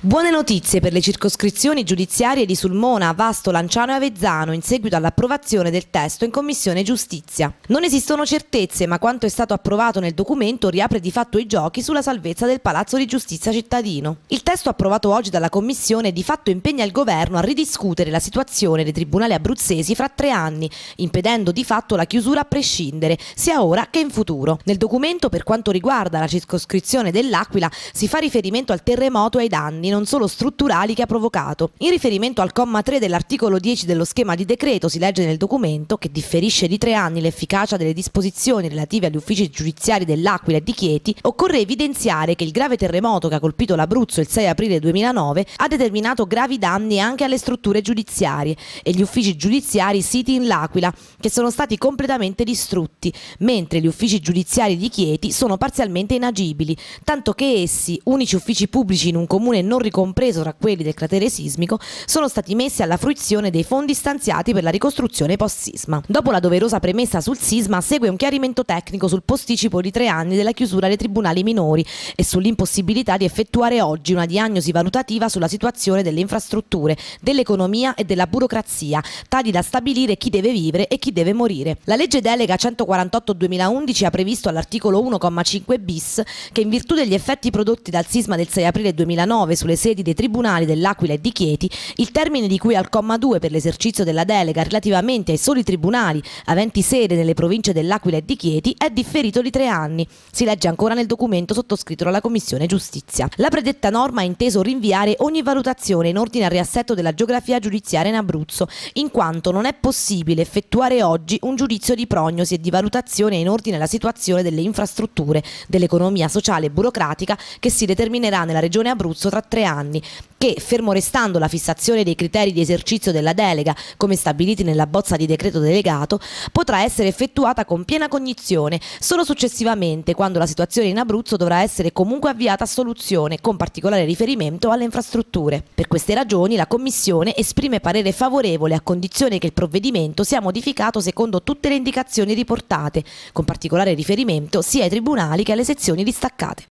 Buone notizie per le circoscrizioni giudiziarie di Sulmona, Vasto, Lanciano e Avezzano in seguito all'approvazione del testo in Commissione Giustizia. Non esistono certezze, ma quanto è stato approvato nel documento riapre di fatto i giochi sulla salvezza del Palazzo di Giustizia cittadino. Il testo approvato oggi dalla Commissione di fatto impegna il Governo a ridiscutere la situazione dei tribunali abruzzesi fra tre anni, impedendo di fatto la chiusura a prescindere, sia ora che in futuro. Nel documento, per quanto riguarda la circoscrizione dell'Aquila, si fa riferimento al terremoto e ai danni problemi non solo strutturali che ha provocato. In riferimento al comma 3 dell'articolo 10 dello schema di decreto si legge nel documento che differisce di tre anni l'efficacia delle disposizioni relative agli uffici giudiziari dell'Aquila e di Chieti, occorre evidenziare che il grave terremoto che ha colpito l'Abruzzo il 6 aprile 2009 ha determinato gravi danni anche alle strutture giudiziarie e gli uffici giudiziari siti in L'Aquila, che sono stati completamente distrutti, mentre gli uffici giudiziari di Chieti sono parzialmente inagibili, tanto che essi, unici uffici pubblici in un comune non non ricompreso tra quelli del cratere sismico, sono stati messi alla fruizione dei fondi stanziati per la ricostruzione post-sisma. Dopo la doverosa premessa sul sisma segue un chiarimento tecnico sul posticipo di tre anni della chiusura dei tribunali minori e sull'impossibilità di effettuare oggi una diagnosi valutativa sulla situazione delle infrastrutture, dell'economia e della burocrazia, tali da stabilire chi deve vivere e chi deve morire. La legge delega 148-2011 ha previsto all'articolo 1,5 bis che in virtù degli effetti prodotti dal sisma del 6 aprile 2009 sulle sulle sedi dei tribunali dell'Aquila e di Chieti il termine di cui al comma 2 per l'esercizio della delega relativamente ai soli tribunali aventi sede nelle province dell'Aquila e di Chieti è differito di tre anni, si legge ancora nel documento sottoscritto dalla Commissione Giustizia. La predetta norma ha inteso rinviare ogni valutazione in ordine al riassetto della geografia giudiziaria in Abruzzo, in quanto non è possibile effettuare oggi un giudizio di prognosi e di valutazione in ordine alla situazione delle infrastrutture, dell'economia sociale e burocratica che si determinerà nella Regione Abruzzo tra tre tre anni che, fermo restando la fissazione dei criteri di esercizio della delega, come stabiliti nella bozza di decreto delegato, potrà essere effettuata con piena cognizione solo successivamente, quando la situazione in Abruzzo dovrà essere comunque avviata a soluzione, con particolare riferimento alle infrastrutture. Per queste ragioni la Commissione esprime parere favorevole a condizione che il provvedimento sia modificato secondo tutte le indicazioni riportate, con particolare riferimento sia ai tribunali che alle sezioni distaccate.